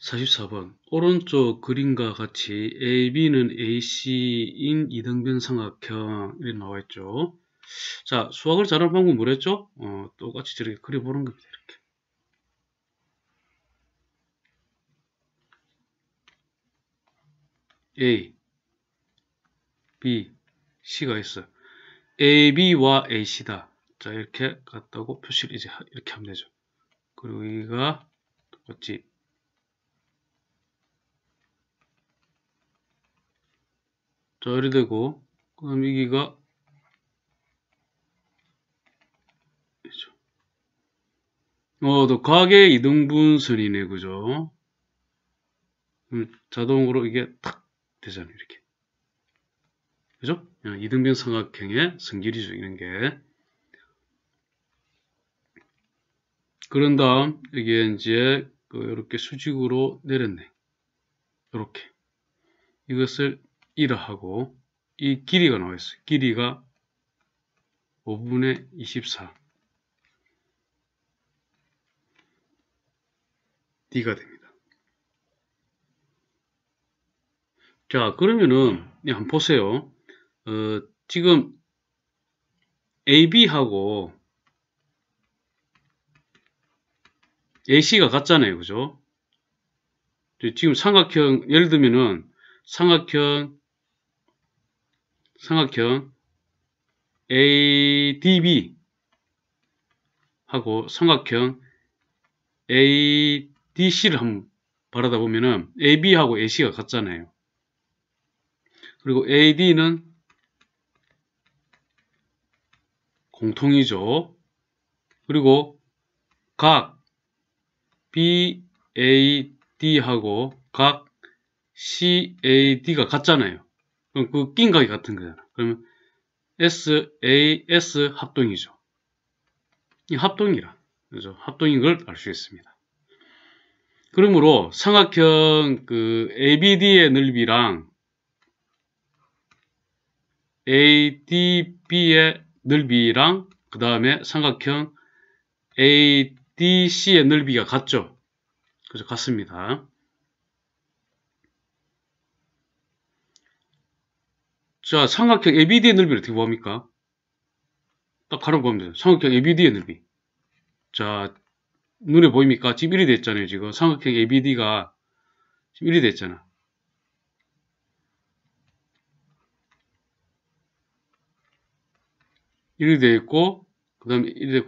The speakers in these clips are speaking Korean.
44번 오른쪽 그림과 같이 AB는 AC인 이등변 삼각형이 나와있죠. 자 수학을 잘하는 방법은 뭐랬죠? 어, 똑같이 저렇게 그려보는 겁니다. 이렇게. A, B, C가 있어. AB와 AC다. 자 이렇게 갔다고 표시를 이제 이렇게 하면 되죠. 그리고 여기가 똑같이 자, 이래 되고, 그 다음 여기가, 어, 또 가게 이등분선이네, 그죠? 자동으로 이게 탁 되잖아요, 이렇게. 그죠? 어, 이등변 삼각형의 성질이죠, 이런 게. 그런 다음, 여기에 이제, 이렇게 그 수직으로 내렸네. 이렇게. 이것을 1하고 이 길이가 나와 있어요. 길이가 5분의 24 d가 됩니다. 자 그러면은 네, 한번 보세요. 어, 지금 AB하고 AC가 같잖아요. 그죠? 지금 삼각형 예를 들면은 삼각형 삼각형 ADB 하고 삼각형 ADC를 한번 바라다 보면은 AB하고 AC가 같잖아요. 그리고 AD는 공통이죠. 그리고 각 BAD하고 각 CAD가 같잖아요. 그럼 그낀 가게 같은 거잖아. 그러면 S, A, S 합동이죠. 이 합동이라. 그죠? 합동인 걸 알 수 있습니다. 그러므로 삼각형 그 ABD의 넓이랑 ADB의 넓이랑 그 다음에 삼각형 ADC의 넓이가 같죠. 그래 같습니다. 자, 삼각형 ABD의 넓이를 어떻게 구합니까? 딱 바로 구하면 돼요. 삼각형 ABD의 넓이. 자, 눈에 보입니까? 지금 1이 됐잖아요, 지금. 삼각형 ABD가 지금 1이 됐잖아. 이렇게 되 있고 그 다음에 이렇게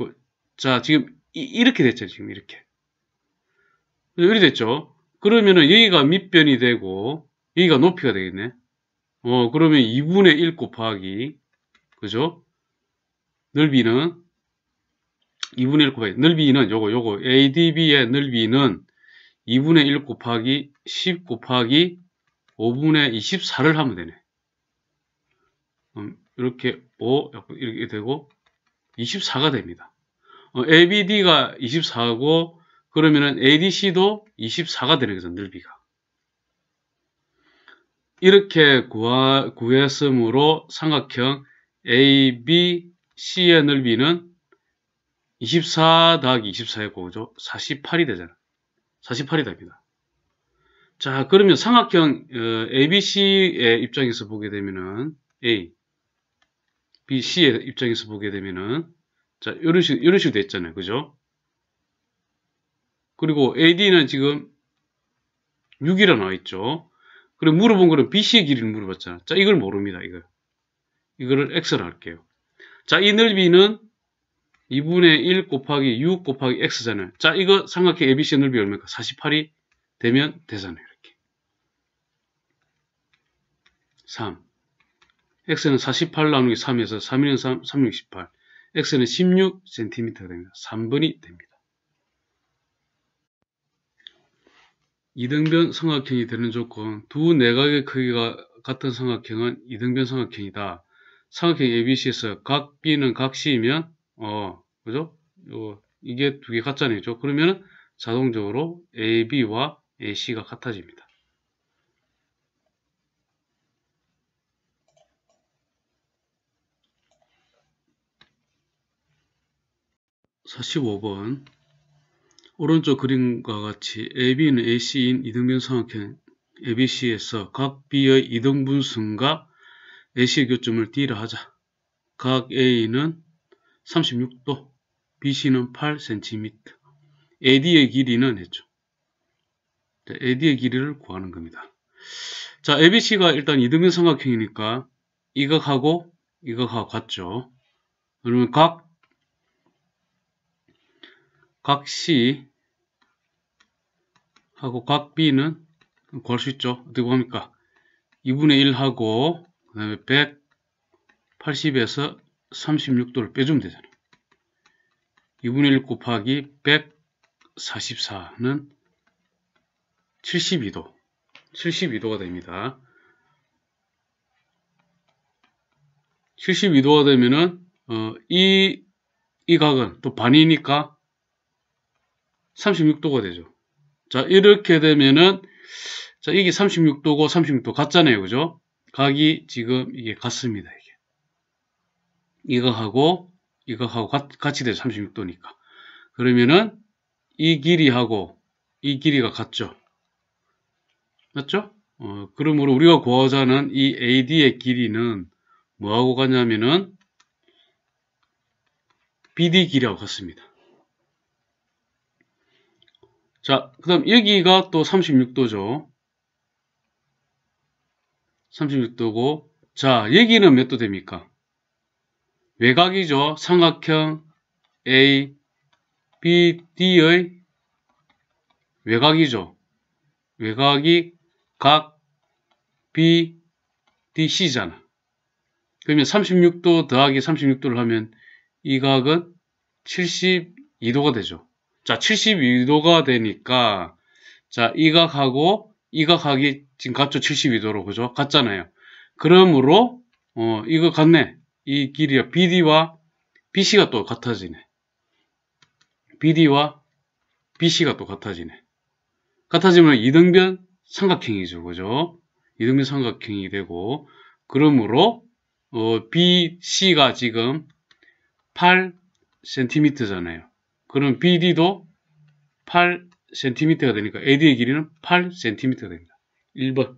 고자 지금 이, 렇게 됐죠 지금 이렇게 이렇게 됐죠 그러면은 여기가 밑변이 되고 여기가 높이가 되겠네 어, 그러면 2분의 1 곱하기. 그죠? 넓이는 2분의 1 곱하기. 넓이는 요거, 요거. ADB의 넓이는 2분의 1 곱하기 10 곱하기 5분의 24를 하면 되네. 음, 이렇게 5, 이렇게 되고 24가 됩니다. 어, ABD가 24고 그러면은 ADC도 24가 되는 거죠, 넓이가. 이렇게 구하, 구했으므로 삼각형 ABC의 넓이는 24 더하기 24의 고죠 48이 되잖아. 48이 됩니다. 자, 그러면 삼각형 어, ABC의 입장에서 보게 되면은 A, BC의 입장에서 보게 되면은 자, 이런 식 이런 식으로 됐잖아요. 그죠? 그리고 AD는 지금 6이라 나와 있죠. 그리고 물어본 거는 BC의 길이를 물어봤잖아. 자, 이걸 모릅니다. 이걸. 이거를 x 로 할게요. 자, 이 넓이는 2분의 1 곱하기 6 곱하기 X잖아요. 자, 이거 삼각형 ABC 넓이 얼마일까? 48이 되면 되잖아요. 이렇게. 3. X는 48 나누기 3에서 3이는 3, 3, 68. X는 16cm가 됩니다. 3번이 됩니다. 이등변 삼각형이 되는 조건 두 내각의 크기가 같은 삼각형은 이등변 삼각형이다. 삼각형 ABC에서 각 B는 각 C이면 어 그죠? 요 이게 두 개 같잖아요. 그러면 자동적으로 AB와 AC가 같아집니다. 4 5번 오른쪽 그림과 같이 AB는 AC인 이등변 삼각형 ABC에서 각 B의 이등분순과 AC의 교점을 D라 하자. 각 A는 36도, BC는 8cm, AD의 길이는 했죠. AD의 길이를 구하는 겁니다. 자, ABC가 일단 이등변 삼각형이니까 이각하고 이각하고 같죠. 그러면 각, 각 C, 하고 각 B는 구할 수 있죠. 어떻게 봅니까 2분의 1하고 그 다음에 180에서 36도를 빼주면 되잖아. 2분의 1 곱하기 144는 72도 72도가 됩니다. 72도가 되면은 어, 이, 이 각은 또 반이니까 36도가 되죠. 자, 이렇게 되면은, 자, 이게 36도고 36도 같잖아요. 그죠? 각이 지금 이게 같습니다. 이게. 이거하고, 이거하고 같이 돼서 36도니까. 그러면은, 이 길이하고, 이 길이가 같죠? 맞죠? 어, 그러므로 우리가 구하자는 이 AD의 길이는 뭐하고 같냐면은 BD 길이하고 같습니다. 자, 그 다음 여기가 또 36도죠. 36도고 자, 여기는 몇 도 됩니까? 외곽이죠. 삼각형 A, B, D의 외곽이죠. 외곽이 각 B, D, C잖아. 그러면 36도 더하기 36도를 하면 이 각은 72도가 되죠. 자, 72도가 되니까 자, 이각하고 이각하기 지금 같죠? 72도로 그죠? 같잖아요. 그러므로 어, 이거 같네. 이 길이요. BD와 BC가 또 같아지네. BD와 BC가 또 같아지네. 같아지면 이등변 삼각형이죠. 그죠? 이등변 삼각형이 되고 그러므로 어, BC가 지금 8cm잖아요. 그럼 BD도 8cm가 되니까 AD의 길이는 8cm가 됩니다. 1번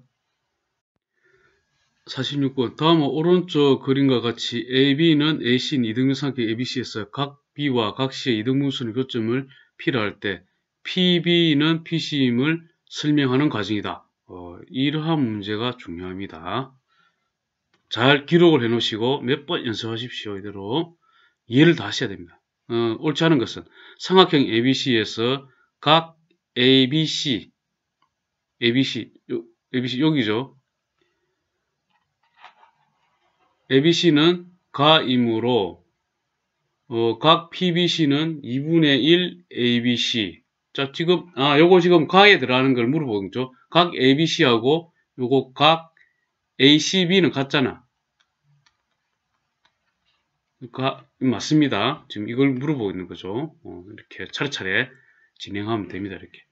46번 다음은 오른쪽 그림과 같이 AB는 AC인 이등분상계 ABC에서 각 B와 각 C의 이등분수의 교점을 P라 할때 PB는 PC임을 설명하는 과정이다. 어, 이러한 문제가 중요합니다. 잘 기록을 해놓으시고 몇 번 연습하십시오. 이대로 이해를 다 하셔야 됩니다. 어, 옳지 않은 것은 삼각형 ABC에서 각 ABC, ABC, ABC 여기죠. ABC는 가이므로 어, 각 PBC는 2분의 1 ABC. 자 지금 아 요거 지금 가에 들어가는 걸 물어보죠. 각 ABC하고 요거 각 ACB는 같잖아. 그러니까 맞습니다. 지금 이걸 물어보고 있는 거죠. 어, 이렇게 차례차례 진행하면 됩니다. 이렇게.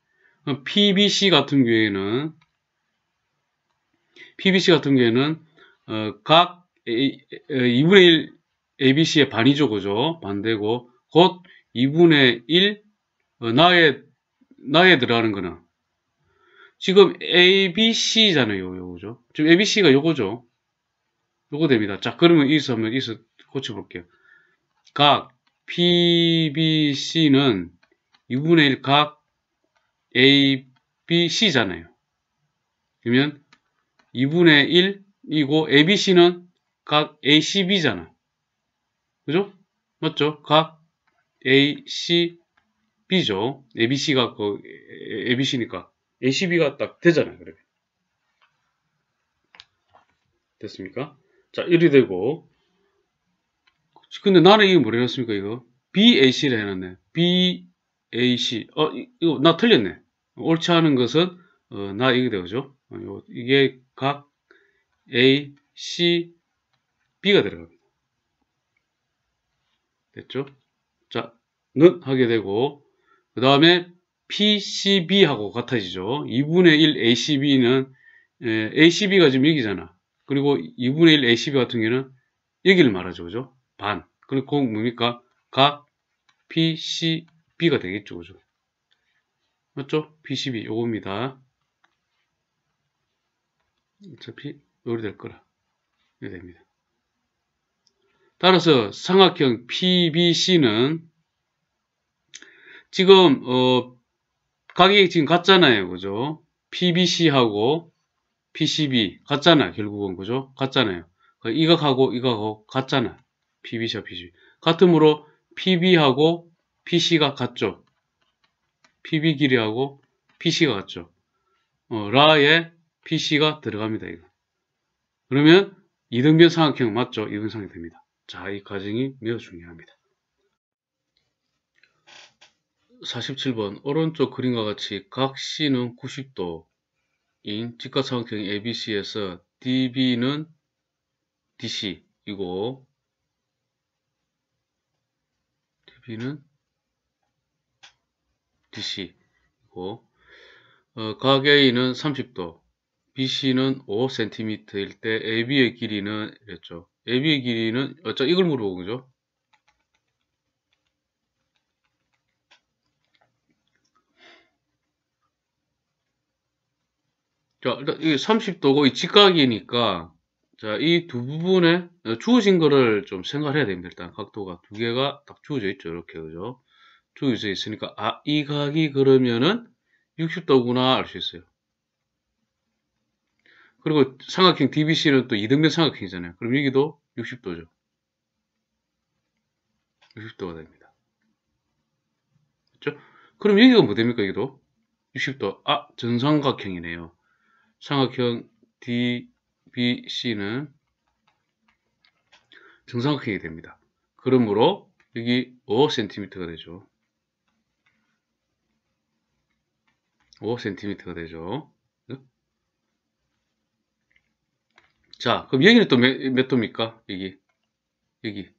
PBC 같은 경우에는 PBC 같은 경우에는 어, 각 2분의 어, 1 ABC의 반이죠. 그죠? 반대고곧 2분의 1 어, 나에 나에 들어가는 거는 지금 ABC잖아요. 요거죠. 지금 ABC가 요거죠. 요거 됩니다. 자, 그러면 이서 한번 이서 고쳐볼게요. 각 PBC는 2분의 1 각 ABC잖아요. 그러면 2분의 1이고 ABC는 각 ACB잖아. 그죠? 맞죠? 각 ACB죠. ABC가 그 ABC니까 ACB가 딱 되잖아요. 그러면 됐습니까? 자, 1이 되고 근데 나는 이거 뭐라 했습니까 이거? BAC를 해놨네. BAC. 어, 이거 나 틀렸네. 옳지 않은 것은 어, 나 이게 되죠. 어, 이게 각 A, C, B가 들어갑니다. 됐죠? 자, 는 하게 되고 그 다음에 PCB하고 같아지죠. 2분의 1 ACB는 에, 예, ACB가 지금 여기잖아. 그리고 2분의 1 ACB 같은 경우는 여기를 말하죠. 그죠? 반. 그리고 공 뭡니까? 각 PCB가 되겠죠. 그죠? 맞죠? PCB 요겁니다. 어차피 요리 될 거라. 이 됩니다. 따라서 삼각형 PBC는 지금 어 가격이 지금 같잖아요. 그죠? PBC하고 PCB 같잖아. 결국은 그죠? 같잖아요. 그러니까 이각하고 이각하고 같잖아. PB시와 PC. 같으므로 PB하고 PC가 같죠. PB 길이하고 PC가 같죠. 어, 라에 PC가 들어갑니다. 이거. 그러면 이등변 삼각형 맞죠? 이등상이 됩니다. 자, 이 과정이 매우 중요합니다. 47번 오른쪽 그림과 같이 각 C는 90도인 직각삼각형 ABC에서 DB는 DC이고 B는 DC이고 어, 각 A는 30도, BC는 5cm일 때 AB의 길이는 이랬죠. AB의 길이는 어쩌 이걸 물어보는거죠 자, 일단 이게 30도고 이 직각이니까 자, 이 두 부분에 주어진 거를 좀 생각을 해야 됩니다. 일단 각도가 두 개가 딱 주어져 있죠. 이렇게, 그죠? 주어져 있으니까, 아, 이 각이 그러면은 60도구나 알 수 있어요. 그리고 삼각형 DBC는 또 이등변 삼각형이잖아요. 그럼 여기도 60도죠. 60도가 됩니다. 그죠 그럼 여기가 뭐 됩니까? 여기도 60도. 아, 전삼각형이네요. 삼각형 D BC는 정사각형이 됩니다. 그러므로 여기 5cm가 되죠. 5cm가 되죠. 자, 그럼 여기는 또 몇, 몇 도입니까? 여기, 여기,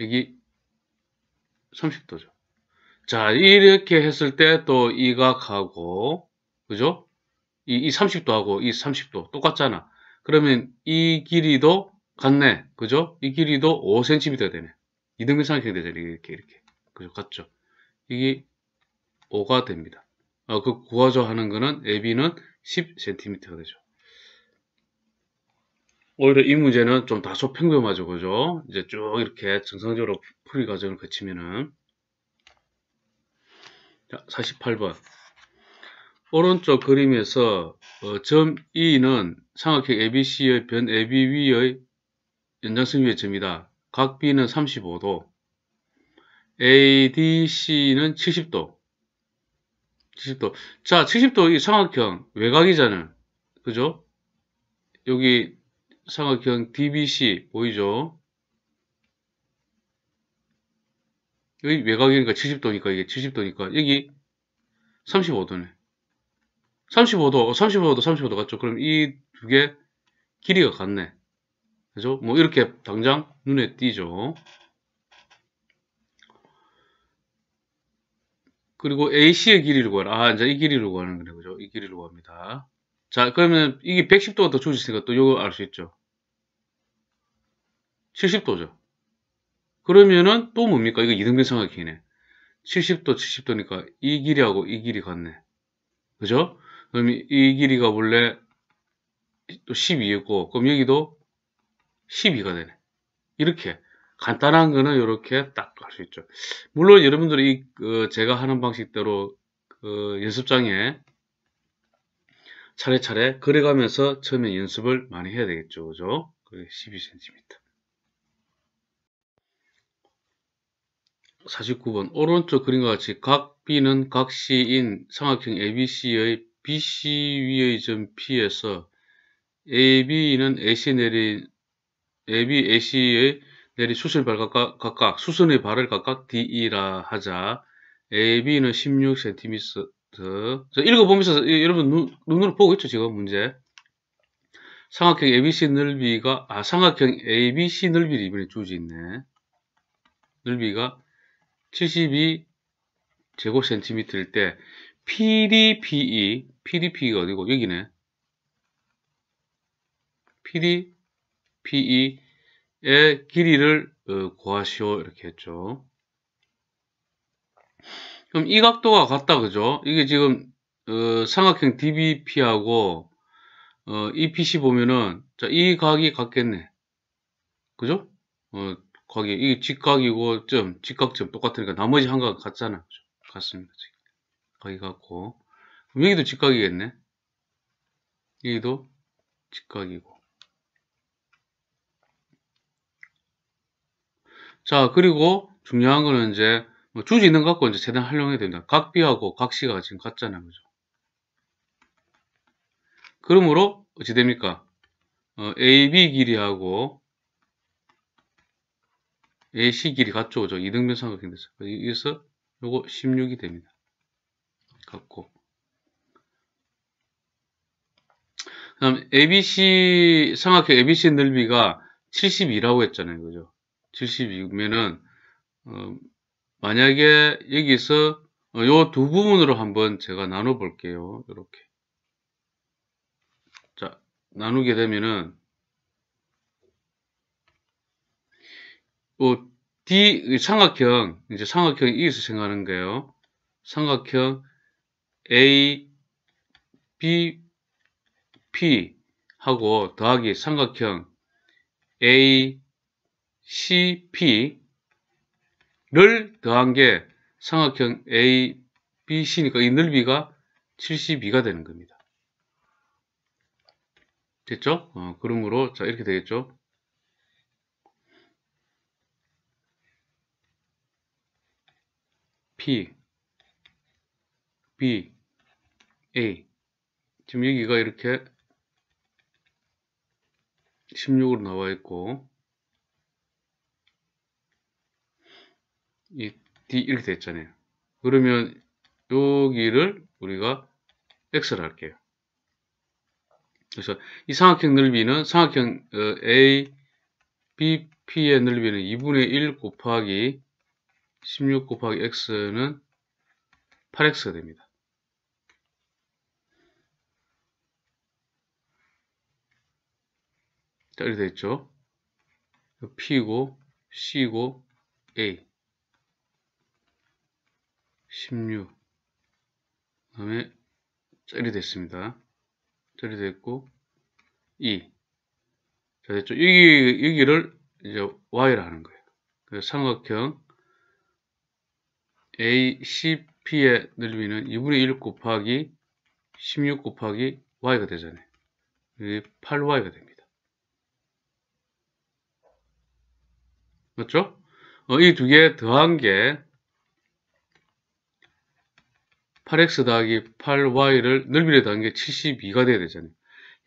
여기 30도죠. 자, 이렇게 했을 때 또 이각하고, 그죠? 이, 이 30도하고 이 30도 똑같잖아. 그러면 이 길이도 같네. 그죠? 이 길이도 5cm 되네. 이등변삼각형이 되잖아요 이렇게, 이렇게. 그죠? 같죠? 이게 5가 됩니다. 어, 그구하죠 하는 거는 AB는 10cm가 되죠. 오히려 이 문제는 좀 다소 평범하죠. 그죠? 이제 쭉 이렇게 정상적으로 풀이 과정을 거치면은 자, 48번. 오른쪽 그림에서 어, 점 e 는 삼각형 ABC의 변 a b v 의 연장선 위의 점이다. 각 B는 35도, ADC는 70도. 70도. 자, 70도 이 삼각형 외곽이잖아요. 그죠? 여기 삼각형 DBC 보이죠? 여기 외곽이니까 70도니까 이게 70도니까 여기 35도네. 35도, 35도, 35도 같죠? 그럼 이 두 개 길이가 같네. 그죠? 뭐 이렇게 당장 눈에 띄죠. 그리고 AC의 길이를 구하라. 아, 이제 이 길이를 구하는 거네. 그죠? 이 길이를 구합니다. 자, 그러면 이게 110도가 더 줄어있으니까 또 이거 알 수 있죠. 70도죠. 그러면은 또 뭡니까? 이거 이등변 삼각형이네. 70도, 70도니까 이 길이하고 이 길이 같네. 그죠? 그럼 이 길이가 원래 또 12였고 그럼 여기도 12가 되네 이렇게 간단한 거는 이렇게 딱 할 수 있죠 물론 여러분들이 그 제가 하는 방식대로 그 연습장에 차례차례 그려가면서 처음에 연습을 많이 해야 되겠죠 그죠 12cm 49번 오른쪽 그림과 같이 각 B는 각 C인 삼각형 ABC의 BC 위의 점 P에서 AB는 AC 내리 AB AC의 내리 수선발 각각, 각각 수선의 발을 각각 DE라 하자 AB는 16cm 자, 읽어보면서 여러분 눈, 눈으로 보고 있죠 지금 문제 삼각형 ABC 넓이가 아 삼각형 ABC 넓이를 이번에 주지 있네 넓이가 72 제곱센티미터일 때 PDPE, PDPE가 어디고? 여기네. PDPE의 길이를 어, 구하시오. 이렇게 했죠. 그럼 이 각도가 같다, 그죠? 이게 지금, 어, 삼각형 DBP하고, 어, EPC 보면은, 자, 이 각이 같겠네. 그죠? 어, 각이, 이 직각이고, 점, 직각점 똑같으니까 나머지 한각 같잖아. 그죠? 같습니다. 지금. 각이 같고 여기도 직각이겠네 여기도 직각이고 자 그리고 중요한 거는 이제 뭐 주지 있는 갖고 이제 최대한 활용해야 됩니다 각비하고 각시가 지금 같잖아요 그죠 그러므로 어찌 됩니까 어, AB 길이하고 AC 길이 같죠 그죠 이등변 삼각형이 됐어요 그래서 요거 16이 됩니다 같고 그 다음 ABC 삼각형 ABC 넓이가 72라고 했잖아요 그죠 72면은 어, 만약에 여기서 어, 요두 부분으로 한번 제가 나눠 볼게요 이렇게 자 나누게 되면은 어, D 삼각형 이제 삼각형 이기서 생각하는 거예요 삼각형 A, B, P 하고 더하기 삼각형 A, C, P를 더한 게 삼각형 A, B, C니까 이 넓이가 72가 되는 겁니다. 됐죠? 어, 그러므로 자 이렇게 되겠죠? P, B, A 예. 지금 여기가 이렇게 16으로 나와 있고 이 D 이렇게 됐잖아요 그러면 여기를 우리가 X를 할게요 그래서 이 삼각형 넓이는 삼각형 어, A, B, P의 넓이는 2분의 1 곱하기 16 곱하기 X는 8X가 됩니다 자, 이렇게 됐죠. P고 C고 A 16그 다음에 짜리 됐습니다. 짜리 됐고 2. E. 자 됐죠. 여기 여기를 이제 y라 하는 거예요. 그래서 삼각형 ACP의 넓이는 2분의 1 곱하기 16 곱하기 y가 되잖아요. 이게 8y가 됩니다. 맞죠? 그렇죠? 어, 이 두 개 더한 게 8x 더하기 8y를 넓이를 더한 게 72가 돼야 되잖아요.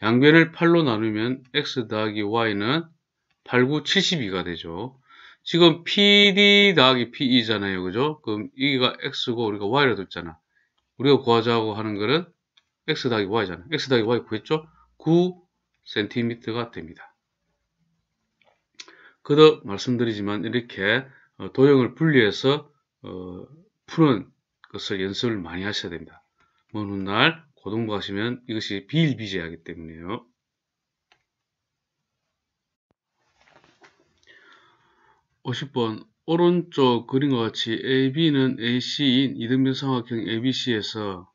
양변을 8로 나누면 x 더하기 y는 8, 9, 72가 되죠. 지금 PD 더하기 PE잖아요. 그죠? 그럼 이가 x고 우리가 y를 뒀잖아. 우리가 구하자고 하는 거는 x 더하기 y잖아. x 더하기 y 구했죠? 9cm가 됩니다. 그덕 말씀드리지만 이렇게 어, 도형을 분리해서 어, 푸는 것을 연습을 많이 하셔야 됩니다. 먼 훗날 고등부 하시면 이것이 비일비재하기 때문에요. 5 0번 오른쪽 그림과 같이 AB는 AC인 이등변 삼각형 ABC에서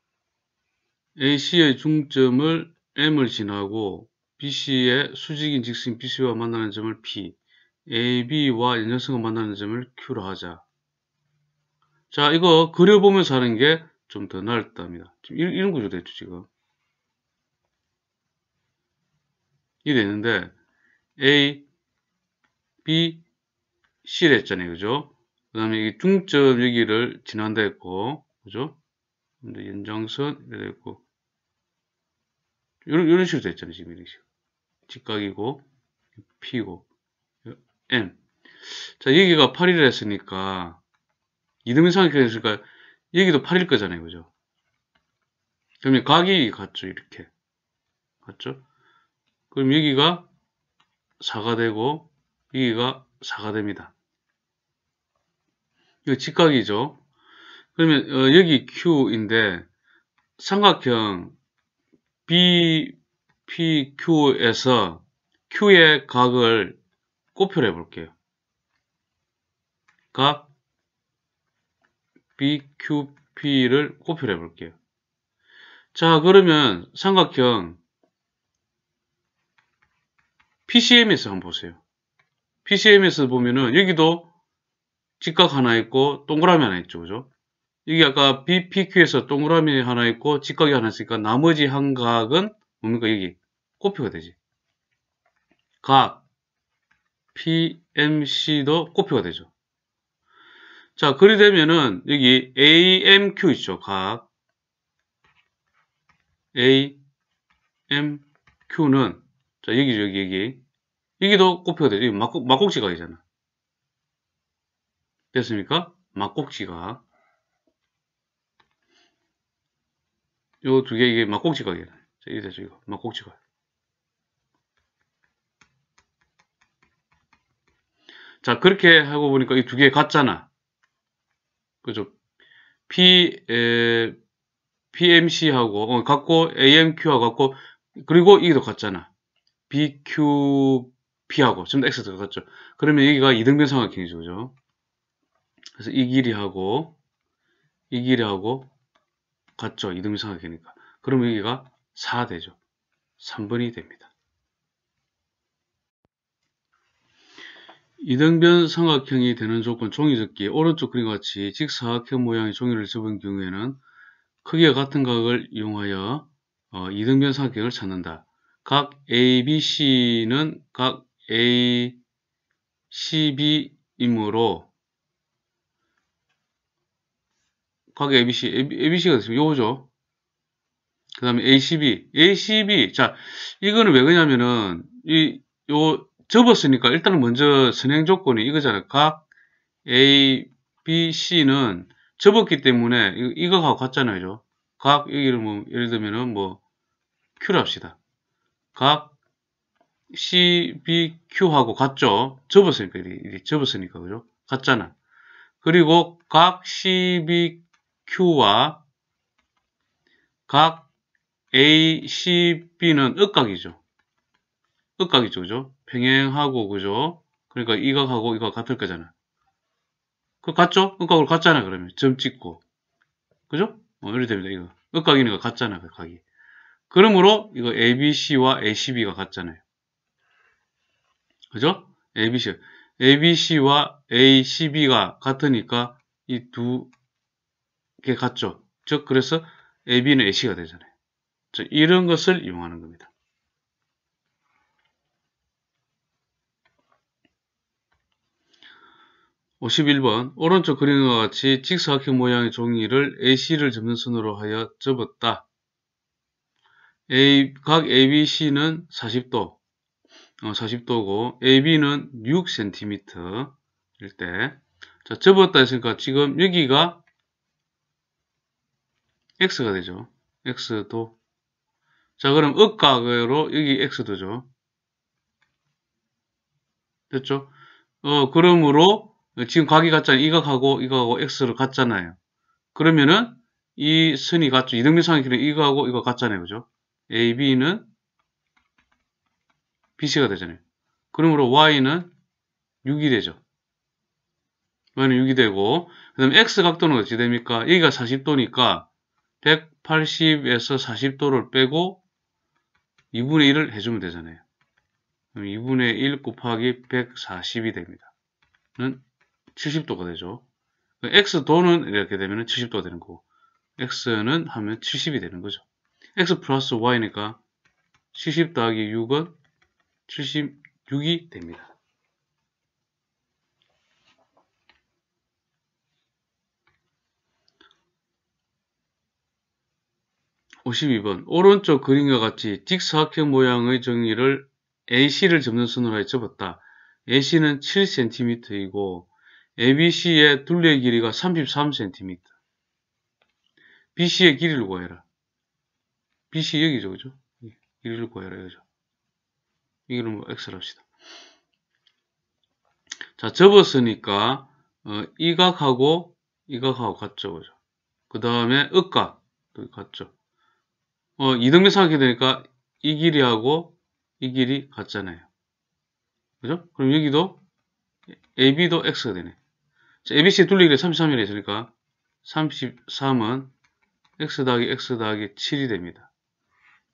AC의 중점을 M을 지나고 BC의 수직인 직선 BC와 만나는 점을 P AB와 연장선을 만나는 점을 Q로 하자. 자, 이거 그려보면서 하는 게 좀 더 나을 답니다. 이런, 이런 구조 됐죠, 지금. 이게 되는데, A, B, C를 했잖아요, 그죠? 그 다음에 이 중점 여기를 지난다 했고, 그죠? 근데 연장선, 이래 됐고, 이런, 이런 식으로 됐잖아요, 지금 이런 식으로. 직각이고, P고. n. 예. 자, 여기가 8이라 했으니까 이등분 삼각형으니까 여기도 8일 거잖아요. 그죠? 그럼 각이 같죠. 이렇게. 같죠? 그럼 여기가 4가 되고 여기가 4가 됩니다. 이거 직각이죠. 그러면 어, 여기 Q인데 삼각형 BPQ에서 Q의 각을 곱표를 해볼게요. 각 BQP를 곱표를 해볼게요. 자 그러면 삼각형 PCM에서 한번 보세요. PCM에서 보면은 여기도 직각 하나 있고 동그라미 하나 있죠. 그죠? 여기 아까 BPQ에서 동그라미 하나 있고 직각이 하나 있으니까 나머지 한 각은 뭡니까? 여기 곱표가 되지. 각 PMC도 곱표가 되죠. 자, 그리 되면은 여기 AMQ 있죠. 각 AMQ는 자, 여기 여기 여기 여기도 곱표가 되죠. 여기 막곡, 막곡지각이잖아. 됐습니까? 막꼭지각요 두 개 이게 막꼭지각이야 자, 이게 되죠. 이거 막꼭지각 자, 그렇게 하고 보니까 이 두 개 같잖아. 그죠? P, 에, PMC하고, 어, 같고, AMQ하고 같고, 그리고 이기도 같잖아. BQP하고, 지금 X도 같죠? 그러면 여기가 이등변 삼각형이죠. 그죠? 그래서 이 길이하고, 이 길이하고, 같죠? 이등변 삼각형이니까. 그럼 여기가 4 되죠. 3번이 됩니다. 이등변 삼각형이 되는 조건 종이 접기 오른쪽 그림과 같이 직사각형 모양의 종이를 접은 경우에는 크기와 같은 각을 이용하여 어, 이등변 삼각형을 찾는다. 각 ABC는 각 ACB이므로 각 ABC, ABC가 됐습니다. 요거죠. 그 다음에 ACB, ACB. 자, 이거는 왜 그러냐면은, 이, 요, 접었으니까 일단 먼저 선행 조건이 이거잖아요. 각 A, B, C는 접었기 때문에 이거하고 같잖아요. 그죠? 각 여기를 뭐 예를 들면은 뭐 Q를 합시다. 각 C, B, Q하고 같죠? 접었으니까 이게 접었으니까 그죠? 같잖아. 그리고 각 C, B, Q와 각 A, C, B는 억각이죠. 끝각이죠. 그죠? 평행하고 그죠? 그러니까 이각하고 이각 같을 거잖아. 그 같죠? 끝각으로 같잖아 그러면. 점 찍고. 그죠? 어, 이렇게 됩니다. 이거. 끝각이니까 같잖아. 그 각이. 그러므로 이거 ABC와 ACB가 같잖아요. 그죠? ABC. ABC와 ACB가 같으니까 이 두 개 같죠. 즉 그래서 AB는 AC가 되잖아요. 이런 것을 이용하는 겁니다. 51번 오른쪽 그림과 같이 직사각형 모양의 종이를 AC를 접는 선으로 하여 접었다. A, 각 ABC는 40도, 어, 40도고 AB는 6cm일 때 자, 접었다 했으니까 지금 여기가 X가 되죠. X도 자 그럼 억각으로 여기 X도죠. 됐죠? 어, 그러므로 지금 각이 같잖아요. 이각하고 이각하고 x를 같잖아요. 그러면은 이 선이 같죠. 이등변상의 길은 이거하고 이거 같잖아요. 그죠? AB는 BC가 되잖아요. 그러므로 Y는 6이 되죠. Y는 6이 되고 그 다음에 X 각도는 어찌 됩니까? 여기가 40도니까 180에서 40도를 빼고 2분의 1을 해주면 되잖아요. 그럼 2분의 1 곱하기 140이 됩니다. 는 70도가 되죠. 그 x도는 이렇게 되면 70도가 되는 거고 x는 하면 70이 되는 거죠. x 플러스 y니까 70 더하기 6은 76이 됩니다. 5 2번 오른쪽 그림과 같이 직사각형 모양의 정의를 AC를 점선순으로 해접봤다 AC는 7cm이고 ABC의 둘레 길이가 33cm. BC의 길이를 구해라. BC 여기죠, 그죠? 예, 길이를 구해라, 이거죠. 이거는 뭐 X를 합시다. 자, 접었으니까, 어, 이 각하고, 이 각하고 같죠, 그죠? 그 다음에, 읍각, 그 같죠? 어, 이등변상 하게 되니까, 이 길이하고, 이 길이 같잖아요. 그죠? 그럼 여기도 AB도 X가 되네. 자, ABC 둘리기를 33이라 했으니까 33은 x 더하기 x 더하기 7이 됩니다.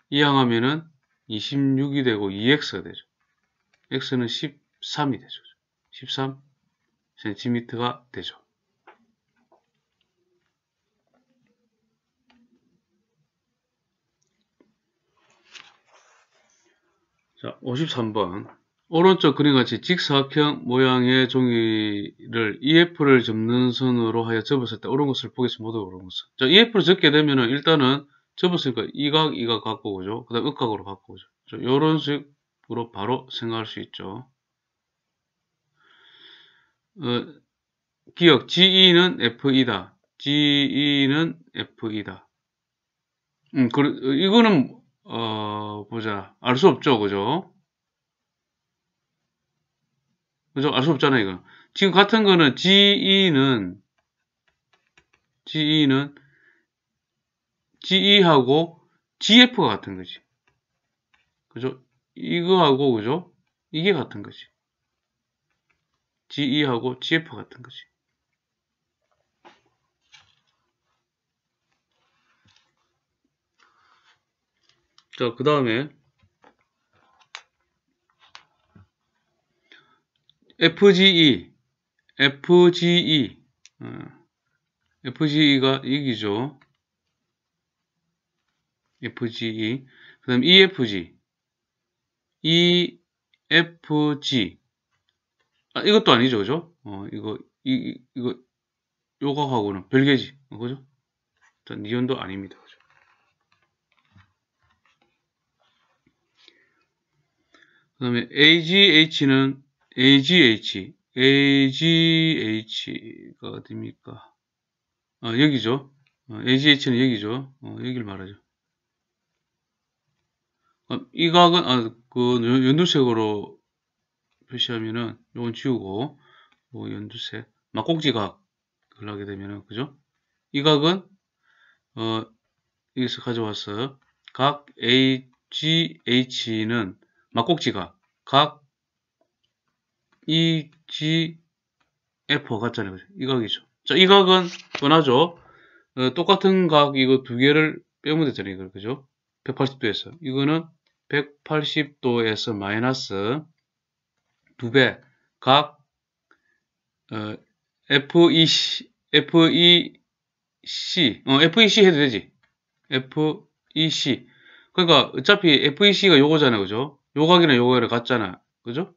이항하면은 26이 되고 2x가 되죠. x는 13이 되죠. 13cm가 되죠. 자, 53번 오른쪽 그림같이 직사각형 모양의 종이를 EF를 접는 선으로 하여 접었을 때 오른 것을 보겠습니다. 모두 오른 것을. 자, EF를 접게 되면은 일단은 접었으니까 이각, 이각 갖고 오죠. 그 다음 읍각으로 갖고 오죠. 이런 식으로 바로 생각할 수 있죠. 어, 기억, GE는 FE다. GE는 FE다. 음, 그, 이거는, 어, 보자. 알 수 없죠. 그죠? 그죠? 알 수 없잖아요, 이거. 지금 같은 거는 GE는 GE는 GE하고 GF가 같은 거지. 그죠? 이거하고 그죠? 이게 같은 거지. GE하고 GF 같은 거지. 자, 그 다음에 FGE, FGE, 어. FGE가 이기죠. FGE. 그 다음 EFG, EFG. 아, 이것도 아니죠. 그죠? 어, 이거, 이, 이거, 요각하고는 별개지. 어, 그죠? 일단 니온도 아닙니다. 그죠? 그 다음에 AGH는 AGH, AGH가 어디입니까? 어, 여기죠. 어, AGH는 여기죠. 어, 여기를 말하죠. 어, 이 각은 아, 그 연두색으로 표시하면은 요건 지우고 뭐 연두색 막꼭지 각 그걸 하게 되면은 그죠? 이 각은 어, 여기서 가져왔어요. 각 AGH는 막꼭지 각, 각 EGF 같잖아요. 그죠? 이 각이죠. 자, 이 각은 변하죠. 어, 똑같은 각 이거 두 개를 빼면 되잖아요. 이걸, 그죠? 180도에서. 이거는 180도에서 마이너스 2배 각 어, FEC, FEC, 어, FEC 해도 되지. FEC. 그러니까 어차피 FEC가 요거잖아요. 그죠? 요각이나 요각이랑 같잖아. 그죠?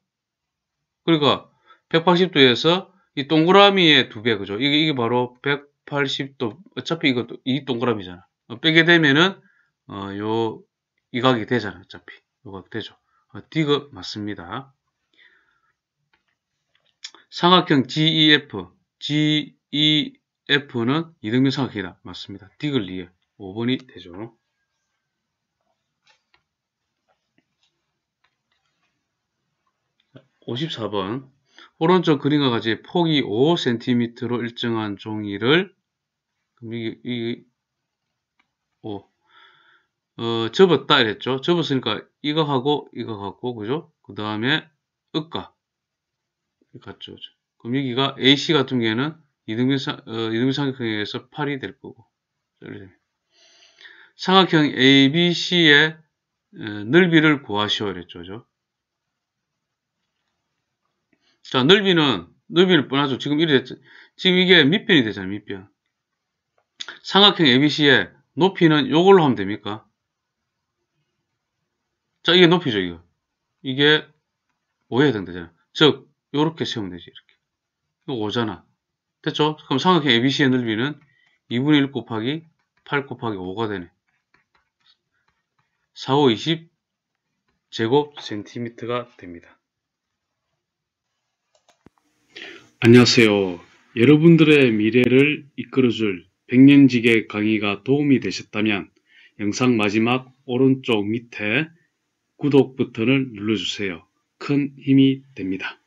그러니까 180도에서 이 동그라미의 두 배 그죠? 이게 이게 바로 180도 어차피 이것도 이 동그라미잖아. 어, 빼게 되면은 어, 요이 각이 되잖아. 어차피 요각이 되죠. 어, D가 맞습니다. 삼각형 GEF, GEF는 이등변 삼각형이다. 맞습니다. D글 리에 5번이 되죠. 54번 오른쪽 그림과 같이 폭이 5cm로 일정한 종이를 이게, 이게 5 어, 접었다 이랬죠 접었으니까 이거 하고 이거 갖고 그죠 그 다음에 읍가 같죠 그럼 여기가 AC 같은 경우에는 이등분삼, 어, 이등삼각형에 의해서 8이 될 거고 삼각형 ABC의 어, 넓이를 구하시오 이랬죠 그죠? 자, 넓이는, 넓이는 뻔하죠. 지금 이래 됐죠. 지금 이게 밑변이 되잖아요, 밑변. 삼각형 ABC의 높이는 요걸로 하면 됩니까? 자, 이게 높이죠, 이거. 이게 5에 해당되잖아요. 즉, 요렇게 세우면 되지, 이렇게. 이거 5잖아. 됐죠? 그럼 삼각형 ABC의 넓이는 2분의 1 곱하기 8 곱하기 5가 되네. 4, 5, 20 제곱 센티미터가 됩니다. 안녕하세요. 여러분들의 미래를 이끌어줄 백년지계 강의가 도움이 되셨다면 영상 마지막 오른쪽 밑에 구독 버튼을 눌러주세요. 큰 힘이 됩니다.